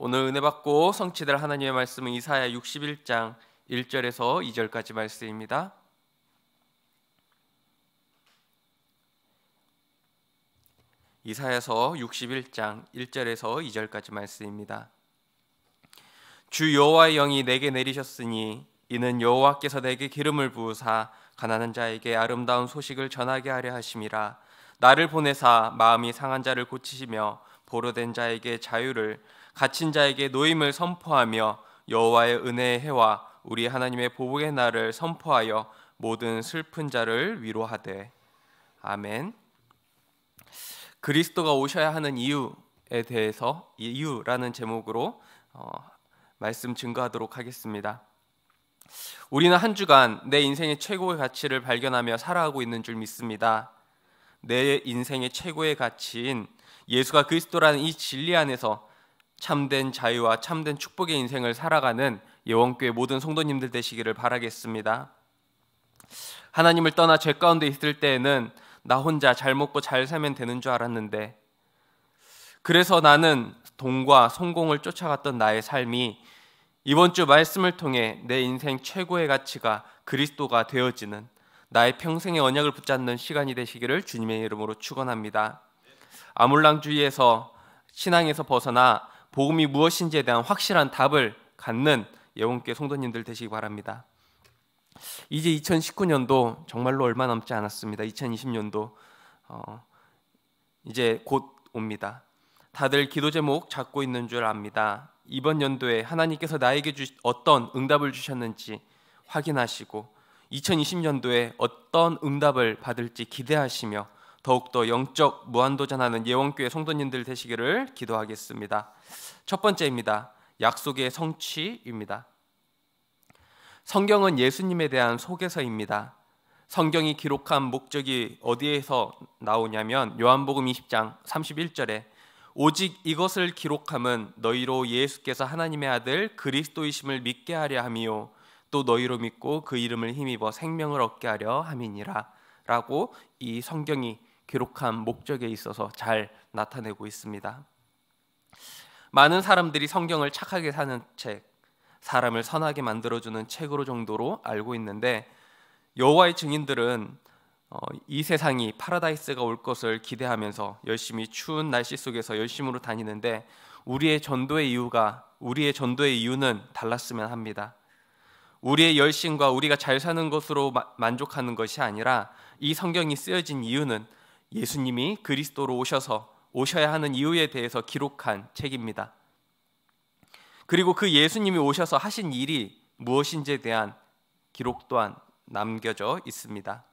오늘 은혜 받고 성취될 하나님의 말씀은 이사야 61장 1절에서 2절까지 말씀입니다. 이사야서 61장 1절에서 2절까지 말씀입니다. 주 여호와의 영이 내게 내리셨으니 이는 여호와께서 내게 기름을 부으사 가난한 자에게 아름다운 소식을 전하게 하려 하심이라 나를 보내사 마음이 상한 자를 고치시며 보로된 자에게 자유를 갇힌 자에게 노임을 선포하며 여호와의 은혜의 해와 우리 하나님의 보복의 날을 선포하여 모든 슬픈 자를 위로하되 아멘. 그리스도가 오셔야 하는 이유에 대해서 이유라는 제목으로 어, 말씀 증거하도록 하겠습니다. 우리는 한 주간 내 인생의 최고의 가치를 발견하며 살아가고 있는 줄 믿습니다. 내 인생의 최고의 가치인 예수가 그리스도라는 이 진리 안에서 참된 자유와 참된 축복의 인생을 살아가는 예원교회 모든 성도님들 되시기를 바라겠습니다. 하나님을 떠나 죄 가운데 있을 때에는 나 혼자 잘 먹고 잘 살면 되는 줄 알았는데 그래서 나는 돈과 성공을 쫓아갔던 나의 삶이 이번 주 말씀을 통해 내 인생 최고의 가치가 그리스도가 되어지는 나의 평생의 언약을 붙잡는 시간이 되시기를 주님의 이름으로 축원합니다. 아물랑주의에서 신앙에서 벗어나 복음이 무엇인지에 대한 확실한 답을 갖는 예원께회 성도님들 되시기 바랍니다. 이제 2019년도 정말로 얼마 남지 않았습니다. 2020년도 어, 이제 곧 옵니다. 다들 기도 제목 잡고 있는 줄 압니다. 이번 연도에 하나님께서 나에게 주, 어떤 응답을 주셨는지 확인하시고 2020년도에 어떤 응답을 받을지 기대하시며 더욱더 영적 무한도전하는 예원교회 성도님들 되시기를 기도하겠습니다. 첫 번째입니다. 약속의 성취입니다. 성경은 예수님에 대한 소개서입니다. 성경이 기록한 목적이 어디에서 나오냐면 요한복음 20장 31절에 오직 이것을 기록함은 너희로 예수께서 하나님의 아들 그리스도이심을 믿게 하려 함이요 또 너희로 믿고 그 이름을 힘입어 생명을 얻게 하려 함이니라라고 이 성경이 기록한 목적에 있어서 잘 나타내고 있습니다. 많은 사람들이 성경을 착하게 사는 책, 사람을 선하게 만들어주는 책으로 정도로 알고 있는데 여호와의 증인들은 어, 이 세상이 파라다이스가 올 것을 기대하면서 열심히 추운 날씨 속에서 열심으로 다니는데 우리의 전도의 이유가 우리의 전도의 이유는 달랐으면 합니다. 우리의 열심과 우리가 잘 사는 것으로 만족하는 것이 아니라 이 성경이 쓰여진 이유는 예수님이 그리스도로 오셔서 오셔야 하는 이유에 대해서 기록한 책입니다. 그리고 그 예수님이 오셔서 하신 일이 무엇인지에 대한 기록 또한 남겨져 있습니다.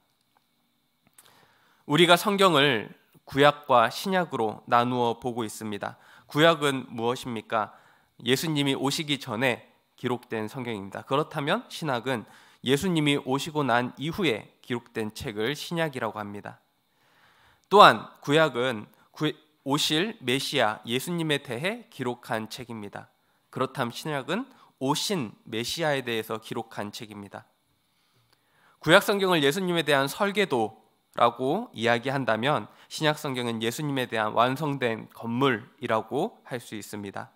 우리가 성경을 구약과 신약으로 나누어 보고 있습니다. 구약은 무엇입니까? 예수님이 오시기 전에 기록된 성경입니다. 그렇다면 신약은 예수님이 오시고 난 이후에 기록된 책을 신약이라고 합니다. 또한 구약은 오실 메시아 예수님에 대해 기록한 책입니다. 그렇다면 신약은 오신 메시아에 대해서 기록한 책입니다. 구약 성경을 예수님에 대한 설계도라고 이야기한다면 신약 성경은 예수님에 대한 완성된 건물이라고 할 수 있습니다.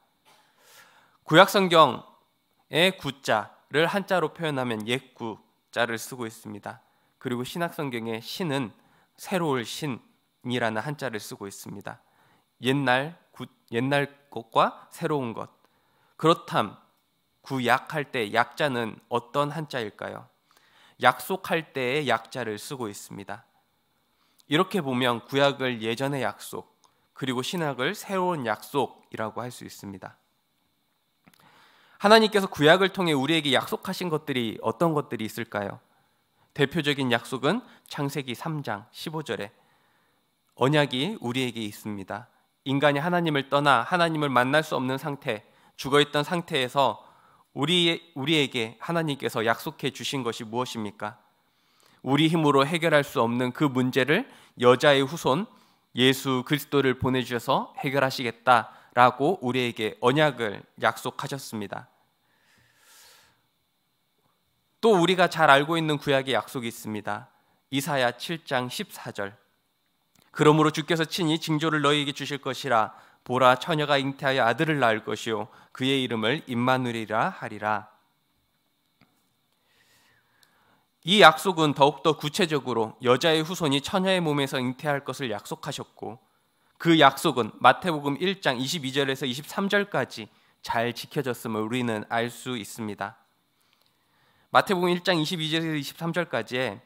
구약 성경의 구자를 한자로 표현하면 옛구자를 쓰고 있습니다. 그리고 신약 성경의 신은 새로울 신 이라는 한자를 쓰고 있습니다. 옛날 구, 옛날 것과 새로운 것. 그렇담 구약할 때 약자는 어떤 한자일까요? 약속할 때의 약자를 쓰고 있습니다. 이렇게 보면 구약을 예전의 약속, 그리고 신약을 새로운 약속이라고 할 수 있습니다. 하나님께서 구약을 통해 우리에게 약속하신 것들이 어떤 것들이 있을까요? 대표적인 약속은 창세기 3장 15절에 언약이 우리에게 있습니다. 인간이 하나님을 떠나 하나님을 만날 수 없는 상태, 죽어 있던 상태에서 우리 우리에게 하나님께서 약속해 주신 것이 무엇입니까? 우리 힘으로 해결할 수 없는 그 문제를 여자의 후손 예수 그리스도를 보내 주셔서 해결하시겠다라고 우리에게 언약을 약속하셨습니다. 또 우리가 잘 알고 있는 구약의 약속이 있습니다. 이사야 7장 14절. 그러므로 주께서 친히 징조를 너희에게 주실 것이라 보라 처녀가 잉태하여 아들을 낳을 것이요 그의 이름을 임마누리라 하리라 이 약속은 더욱더 구체적으로 여자의 후손이 처녀의 몸에서 잉태할 것을 약속하셨고 그 약속은 마태복음 1장 22절에서 23절까지 잘 지켜졌음을 우리는 알 수 있습니다. 마태복음 1장 22절에서 23절까지에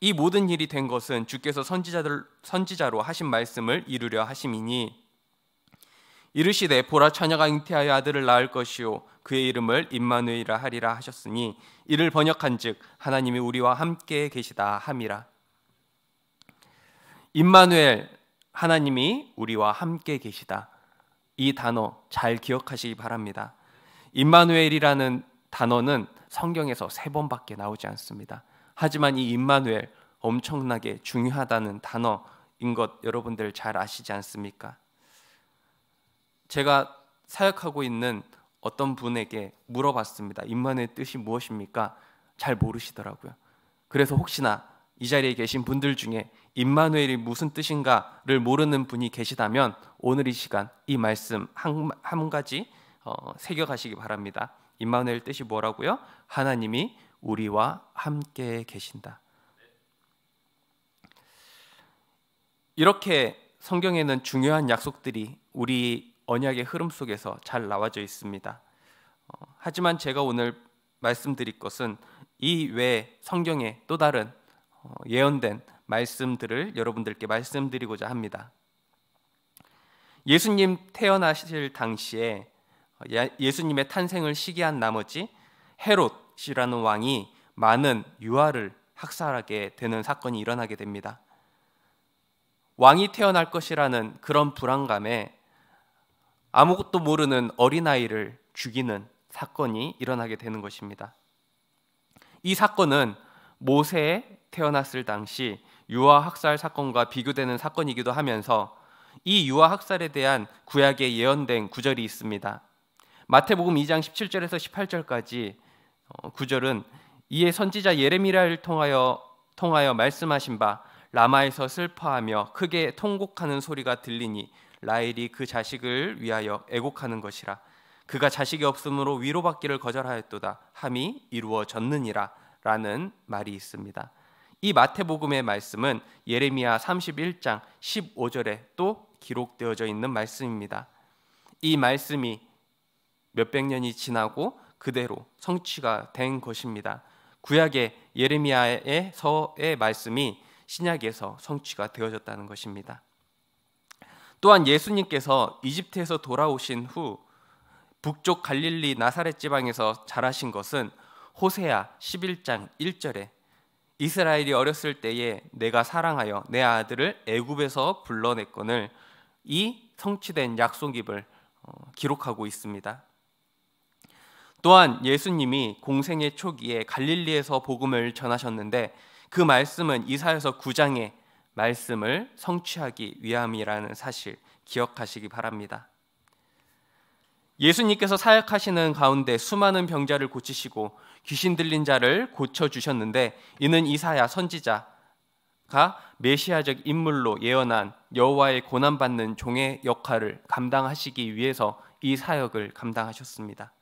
이 모든 일이 된 것은 주께서 선지자들 선지자로 하신 말씀을 이루려 하심이니 이르시되 보라 처녀가 잉태하여 아들을 낳을 것이요 그의 이름을 임마누이라 엘 하리라 하셨으니 이를 번역한즉 하나님이 우리와 함께 계시다 함이라 임마누엘 하나님이 우리와 함께 계시다 이 단어 잘 기억하시기 바랍니다 임마누엘이라는 단어는 성경에서 세 번밖에 나오지 않습니다 하지만 이 임마누엘 엄청나게 중요하다는 단어인 것 여러분들 잘 아시지 않습니까? 제가 사역하고 있는 어떤 분에게 물어봤습니다. 임마누엘 뜻이 무엇입니까? 잘 모르시더라고요. 그래서 혹시나 이 자리에 계신 분들 중에 임마누엘이 무슨 뜻인가를 모르는 분이 계시다면 오늘 이 시간 이 말씀 한, 한 가지 어, 새겨가시기 바랍니다. 임마누엘 뜻이 뭐라고요? 하나님이 우리와 함께 계신다. 이렇게 성경에는 중요한 약속들이 우리 언약의 흐름 속에서 잘 나와져 있습니다. 어, 하지만 제가 오늘 말씀드릴 것은 이 외 성경의 또 다른 어, 예언된 말씀들을 여러분들께 말씀드리고자 합니다. 예수님 태어나실 당시에 어, 예, 예수님의 탄생을 시기한 나머지 헤롯 아라는 왕이 많은 유아를 학살하게 되는 사건이 일어나게 됩니다. 왕이 태어날 것이라는 그런 불안감에 아무것도 모르는 어린아이를 죽이는 사건이 일어나게 되는 것입니다. 이 사건은 모세 태어났을 당시 유아 학살 사건과 비교되는 사건이기도 하면서 이 유아 학살에 대한 구약에 예언된 구절이 있습니다. 마태복음 2장 17절에서 18절까지 어, 구절은 이에 선지자 예레미야를 통하여 통하여 말씀하신 바 라마에서 슬퍼하며 크게 통곡하는 소리가 들리니 라헬이 그 자식을 위하여 애곡하는 것이라 그가 자식이 없으므로 위로받기를 거절하였도다 함이 이루어졌느니라 라는 말이 있습니다. 이 마태복음의 말씀은 예레미야 31장 15절에 또 기록되어져 있는 말씀입니다. 이 말씀이 몇백 년이 지나고 그대로 성취가 된 것입니다. 구약의 예레미야의 서의 말씀이 신약에서 성취가 되어졌다는 것입니다. 또한 예수님께서 이집트에서 돌아오신 후 북쪽 갈릴리 나사렛 지방에서 자라신 것은 호세아 11장 1절에 이스라엘이 어렸을 때에 내가 사랑하여 내 아들을 애굽에서 불러냈거늘 이 성취된 약속임을 어, 기록하고 있습니다. 또한 예수님이 공생의 초기에 갈릴리에서 복음을 전하셨는데 그 말씀은 이사에서9장의 말씀을 성취하기 위함이라는 사실 기억하시기 바랍니다. 예수님께서 사역하시는 가운데 수많은 병자를 고치시고 귀신 들린 자를 고쳐 주셨는데 이는 이사야 선지자가 메시아적 인물로 예언한 여호와의 고난 받는 종의 역할을 감당하시기 위해서 이 사역을 감당하셨습니다.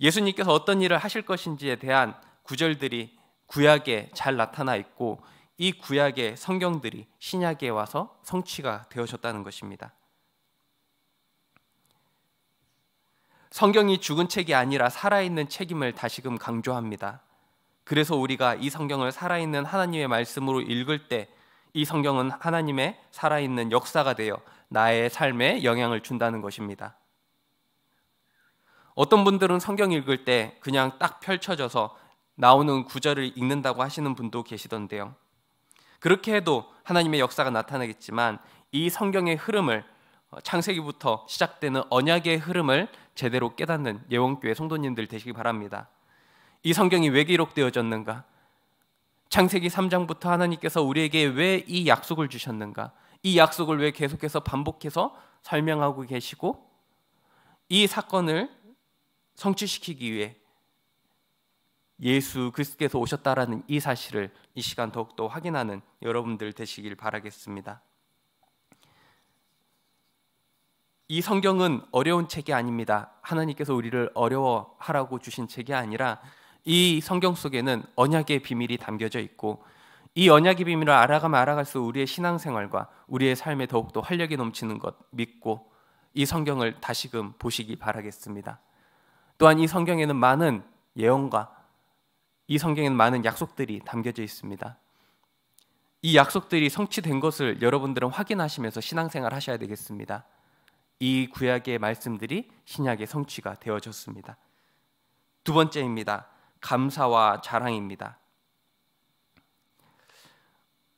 예수님께서 어떤 일을 하실 것인지에 대한 구절들이 구약에 잘 나타나 있고 이 구약의 성경들이 신약에 와서 성취가 되어졌다는 것입니다. 성경이 죽은 책이 아니라 살아있는 책임을 다시금 강조합니다. 그래서 우리가 이 성경을 살아있는 하나님의 말씀으로 읽을 때 이 성경은 하나님의 살아있는 역사가 되어 나의 삶에 영향을 준다는 것입니다. 어떤 분들은 성경 읽을 때 그냥 딱 펼쳐져서 나오는 구절을 읽는다고 하시는 분도 계시던데요. 그렇게 해도 하나님의 역사가 나타나겠지만 이 성경의 흐름을 어, 창세기부터 시작되는 언약의 흐름을 제대로 깨닫는 예원교회 성도님들 되시기 바랍니다. 이 성경이 왜 기록되어졌는가? 창세기 3장부터 하나님께서 우리에게 왜 이 약속을 주셨는가? 이 약속을 왜 계속해서 반복해서 설명하고 계시고 이 사건을 성취시키기 위해 예수 그리스께서 오셨다라는 이 사실을 이 시간 더욱더 확인하는 여러분들 되시길 바라겠습니다. 이 성경은 어려운 책이 아닙니다. 하나님께서 우리를 어려워하라고 주신 책이 아니라 이 성경 속에는 언약의 비밀이 담겨져 있고 이 언약의 비밀을 알아가면 알아갈수록 우리의 신앙생활과 우리의 삶에 더욱더 활력이 넘치는 것 믿고 이 성경을 다시금 보시기 바라겠습니다. 또한 이 성경에는 많은 예언과 이 성경에는 많은 약속들이 담겨져 있습니다. 이 약속들이 성취된 것을 여러분들은 확인하시면서 신앙생활 하셔야 되겠습니다. 이 구약의 말씀들이 신약의 성취가 되어졌습니다. 두 번째입니다. 감사와 자랑입니다.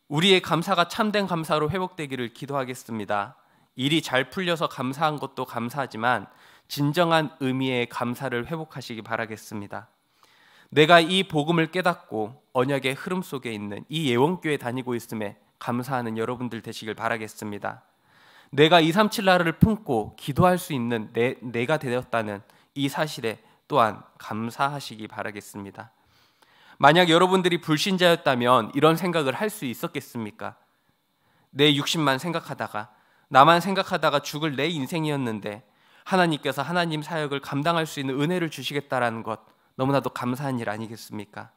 우리의 감사가 참된 감사로 회복되기를 기도하겠습니다. 일이 잘 풀려서 감사한 것도 감사하지만 진정한 의미의 감사를 회복하시기 바라겠습니다. 내가 이 복음을 깨닫고 언약의 흐름 속에 있는 이 예원교회 다니고 있음에 감사하는 여러분들 되시길 바라겠습니다. 내가 237라를 품고 기도할 수 있는 내, 내가 되었다는 이 사실에 또한 감사하시기 바라겠습니다. 만약 여러분들이 불신자였다면 이런 생각을 할 수 있었겠습니까? 내 육신만 생각하다가 나만 생각하다가 죽을 내 인생이었는데 하나님께서 하나님 사역을 감당할 수 있는 은혜를 주시겠다라는 것 너무나도 감사한 일 아니겠습니까?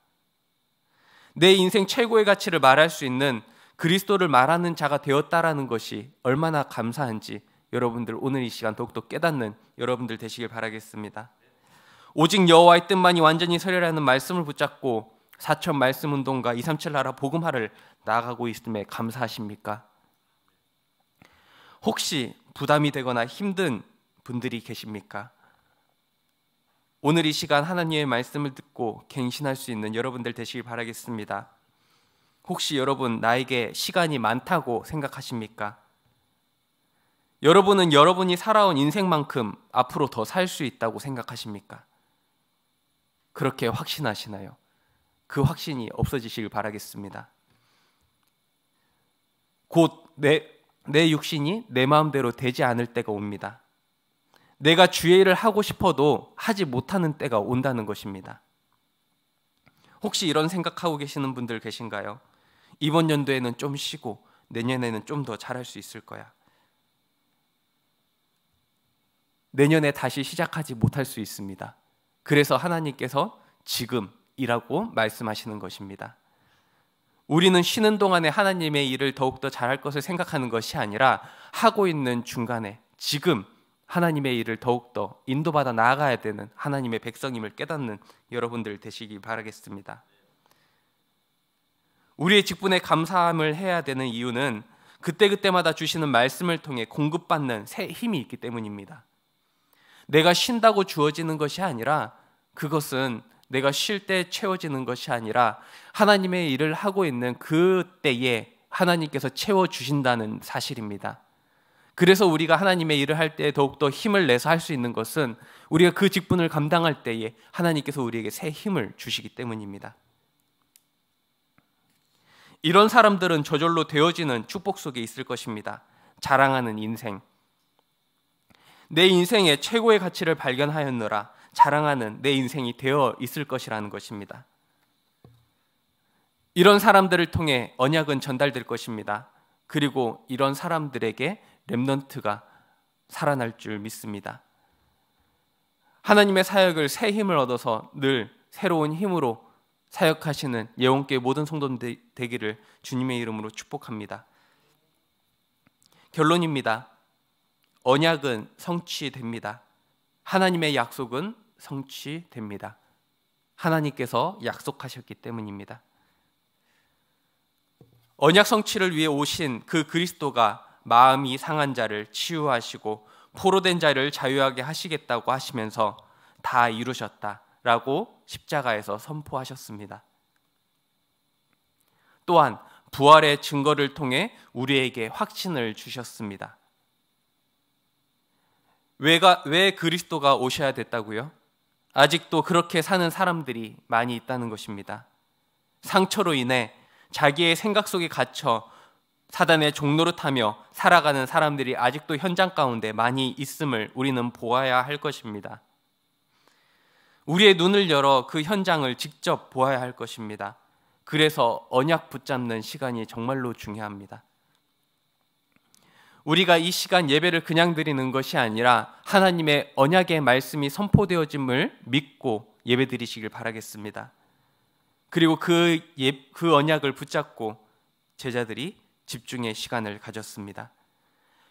내 인생 최고의 가치를 말할 수 있는 그리스도를 말하는 자가 되었다라는 것이 얼마나 감사한지 여러분들 오늘 이 시간 더욱더 깨닫는 여러분들 되시길 바라겠습니다. 오직 여호와의 뜻만이 완전히 서려라는 말씀을 붙잡고 사천 말씀 운동과 237 나라 복음화를 나가고 있음에 감사하십니까? 혹시 부담이 되거나 힘든 분들이 계십니까? 오늘 이 시간 하나님의 말씀을 듣고 갱신할 수 있는 여러분들 되시길 바라겠습니다. 혹시 여러분 나에게 시간이 많다고 생각하십니까? 여러분은 여러분이 살아온 인생만큼 앞으로 더 살 수 있다고 생각하십니까? 그렇게 확신하시나요? 그 확신이 없어지시길 바라겠습니다. 곧 내 내 육신이 내 마음대로 되지 않을 때가 옵니다. 내가 주의 일을 하고 싶어도 하지 못하는 때가 온다는 것입니다. 혹시 이런 생각하고 계시는 분들 계신가요? 이번 연도에는 좀 쉬고 내년에는 좀 더 잘할 수 있을 거야. 내년에 다시 시작하지 못할 수 있습니다. 그래서 하나님께서 지금이라고 말씀하시는 것입니다. 우리는 쉬는 동안에 하나님의 일을 더욱더 잘할 것을 생각하는 것이 아니라 하고 있는 중간에 지금 하나님의 일을 더욱더 인도받아 나아가야 되는 하나님의 백성임을 깨닫는 여러분들 되시기 바라겠습니다. 우리의 직분에 감사함을 해야 되는 이유는 그때그때마다 주시는 말씀을 통해 공급받는 새 힘이 있기 때문입니다. 내가 쉰다고 주어지는 것이 아니라 그것은 내가 쉴 때 채워지는 것이 아니라 하나님의 일을 하고 있는 그때에 하나님께서 채워주신다는 사실입니다. 그래서 우리가 하나님의 일을 할 때 더욱더 힘을 내서 할 수 있는 것은 우리가 그 직분을 감당할 때에 하나님께서 우리에게 새 힘을 주시기 때문입니다. 이런 사람들은 저절로 되어지는 축복 속에 있을 것입니다. 자랑하는 인생. 내 인생의 최고의 가치를 발견하였느라 자랑하는 내 인생이 되어 있을 것이라는 것입니다. 이런 사람들을 통해 언약은 전달될 것입니다. 그리고 이런 사람들에게 렘넌트가 살아날 줄 믿습니다. 하나님의 사역을 새 힘을 얻어서 늘 새로운 힘으로 사역하시는 예원계 모든 성도 되기를 주님의 이름으로 축복합니다. 결론입니다. 언약은 성취됩니다. 하나님의 약속은 성취됩니다. 하나님께서 약속하셨기 때문입니다. 언약 성취를 위해 오신 그 그리스도가 마음이 상한 자를 치유하시고 포로된 자를 자유하게 하시겠다고 하시면서 다 이루셨다라고 십자가에서 선포하셨습니다. 또한 부활의 증거를 통해 우리에게 확신을 주셨습니다. 왜가, 왜 그리스도가 오셔야 됐다고요? 아직도 그렇게 사는 사람들이 많이 있다는 것입니다. 상처로 인해 자기의 생각 속에 갇혀 사단의 종노릇하며 살아가는 사람들이 아직도 현장 가운데 많이 있음을 우리는 보아야 할 것입니다. 우리의 눈을 열어 그 현장을 직접 보아야 할 것입니다. 그래서 언약 붙잡는 시간이 정말로 중요합니다. 우리가 이 시간 예배를 그냥 드리는 것이 아니라 하나님의 언약의 말씀이 선포되어짐을 믿고 예배드리시길 바라겠습니다. 그리고 그, 예, 그 언약을 붙잡고 제자들이 집중의 시간을 가졌습니다.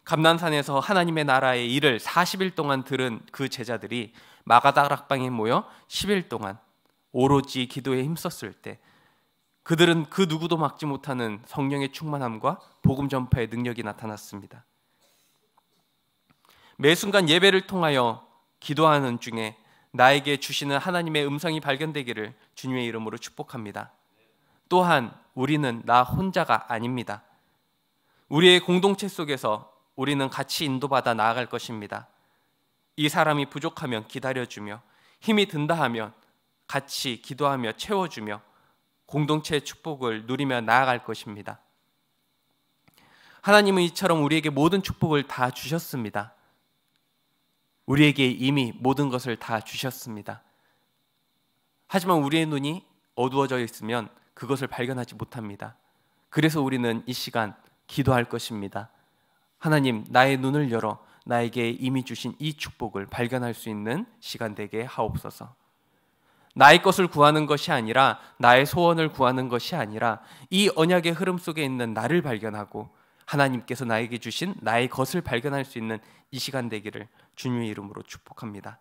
감난산에서 하나님의 나라의 일을 40일 동안 들은 그 제자들이 마가다락방에 모여 10일 동안 오로지 기도에 힘썼을 때 그들은 그 누구도 막지 못하는 성령의 충만함과 복음 전파의 능력이 나타났습니다. 매 순간 예배를 통하여 기도하는 중에 나에게 주시는 하나님의 음성이 발견되기를 주님의 이름으로 축복합니다. 또한 우리는 나 혼자가 아닙니다. 우리의 공동체 속에서 우리는 같이 인도받아 나아갈 것입니다. 이 사람이 부족하면 기다려주며 힘이 든다 하면 같이 기도하며 채워주며 공동체의 축복을 누리며 나아갈 것입니다. 하나님은 이처럼 우리에게 모든 축복을 다 주셨습니다. 우리에게 이미 모든 것을 다 주셨습니다. 하지만 우리의 눈이 어두워져 있으면 그것을 발견하지 못합니다. 그래서 우리는 이 시간 기도할 것입니다. 하나님, 나의 눈을 열어 나에게 이미 주신 이 축복을 발견할 수 있는 시간 되게 하옵소서. 나의 것을 구하는 것이 아니라 나의 소원을 구하는 것이 아니라 이 언약의 흐름 속에 있는 나를 발견하고 하나님께서 나에게 주신 나의 것을 발견할 수 있는 이 시간 되기를 주님의 이름으로 축복합니다.